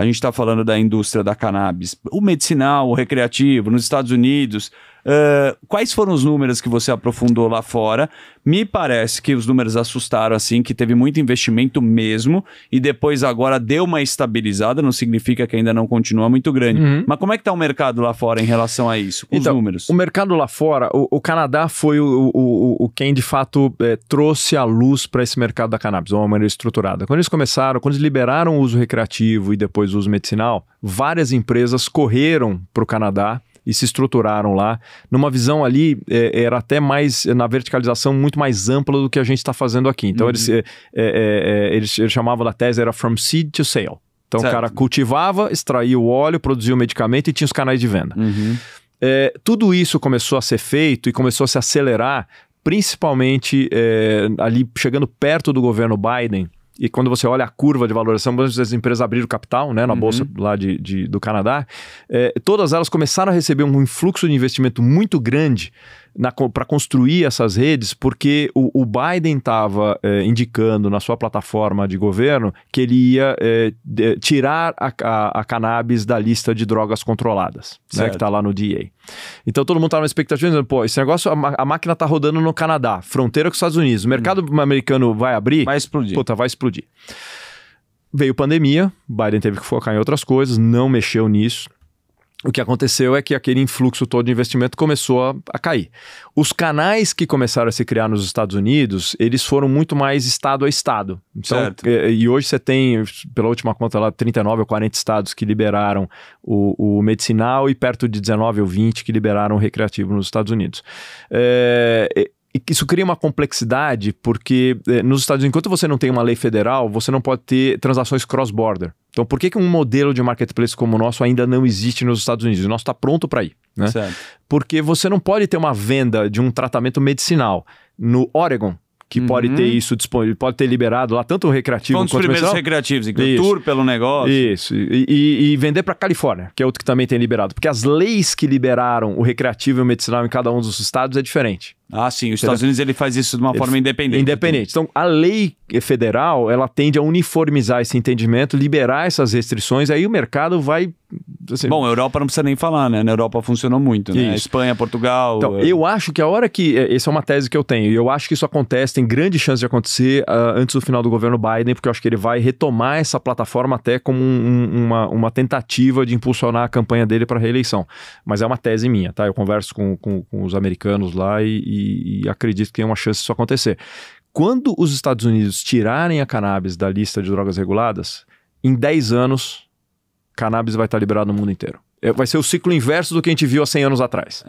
A gente está falando da indústria da cannabis, o medicinal, o recreativo, nos Estados Unidos, ah, quais foram os números que você aprofundou lá fora? Me parece que os números assustaram, assim, que teve muito investimento mesmo, e depois agora deu uma estabilizada, não significa que ainda não continua muito grande. Uhum. Mas como é que está o mercado lá fora em relação a isso? Com então, os números? O mercado lá fora, o, o Canadá foi o, o, o, quem de fato é, trouxe a luz para esse mercado da cannabis, de uma maneira estruturada. Quando eles começaram, quando eles liberaram o uso recreativo e depois o uso medicinal, várias empresas correram para o Canadá e se estruturaram lá, numa visão ali, é, era até mais, na verticalização, muito mais ampla do que a gente está fazendo aqui. Então, uhum. eles, é, é, é, eles, eles chamavam da tese, era from seed to sale. Então, certo. o cara cultivava, extraía o óleo, produzia o medicamento e tinha os canais de venda. Uhum. É, tudo isso começou a ser feito e começou a se acelerar, principalmente é, ali chegando perto do governo Biden, e quando você olha a curva de valoração, as empresas abriram capital né, na uhum. bolsa lá de, de do Canadá, é, todas elas começaram a receber um influxo de investimento muito grande para construir essas redes, porque o, o Biden estava eh, indicando na sua plataforma de governo que ele ia eh, de, tirar a, a, a, cannabis da lista de drogas controladas, né, que está lá no DEA. Então todo mundo estava na expectativa, dizendo, pô, esse negócio, a, a máquina está rodando no Canadá, fronteira com os Estados Unidos, o hum. mercado hum. americano vai abrir? Vai explodir. Puta, vai explodir. Veio pandemia, Biden teve que focar em outras coisas, não mexeu nisso o que aconteceu é que aquele influxo todo de investimento começou a, a, cair. Os canais que começaram a se criar nos Estados Unidos, eles foram muito mais estado a estado. Então, e, eh, e, hoje você tem, pela última conta lá, 39 ou 40 estados que liberaram o, o medicinal e perto de 19 ou 20 que liberaram o recreativo nos Estados Unidos. É, isso cria uma complexidade, porque eh, nos Estados Unidos, enquanto você não tem uma lei federal, você não pode ter transações cross-border. Então, por que, que um modelo de marketplace como o nosso ainda não existe nos Estados Unidos? O nosso está pronto para ir. Né? Porque você não pode ter uma venda de um tratamento medicinal no Oregon que uhum. pode ter uhum. isso disponível, pode ter liberado lá tanto o recreativo Foi um dos primeiros comercial. recreativos, inclusive, tour pelo negócio. Isso, e, e, e vender para Califórnia, que é outro que também tem liberado, porque as leis que liberaram o recreativo e o medicinal em cada um dos estados é diferente. Ah, sim. Os Estados Unidos ele faz isso de uma ele forma independente. Né? Independente. Então, a lei federal ela tende a uniformizar esse entendimento, liberar essas restrições, aí o mercado vai Assim... Bom, Europa não precisa nem falar, né? Na Europa funcionou muito, né? Espanha, Portugal. Então, é... Eu acho que a hora que. Eh, essa é uma tese que eu tenho, e eu acho que isso acontece, tem grande chance de acontecer uh, antes do final do governo Biden, porque eu acho que ele vai retomar essa plataforma até como um, uma, uma tentativa de impulsionar a campanha dele para reeleição. Mas é uma tese minha, tá? Eu converso com, com, com os americanos lá e, e, e acredito que tem é uma chance disso acontecer. Quando os Estados Unidos tirarem a cannabis da lista de drogas reguladas, em 10 anos cannabis vai estar liberado no mundo inteiro. É, vai ser o ciclo inverso do que a gente viu há 100 anos atrás.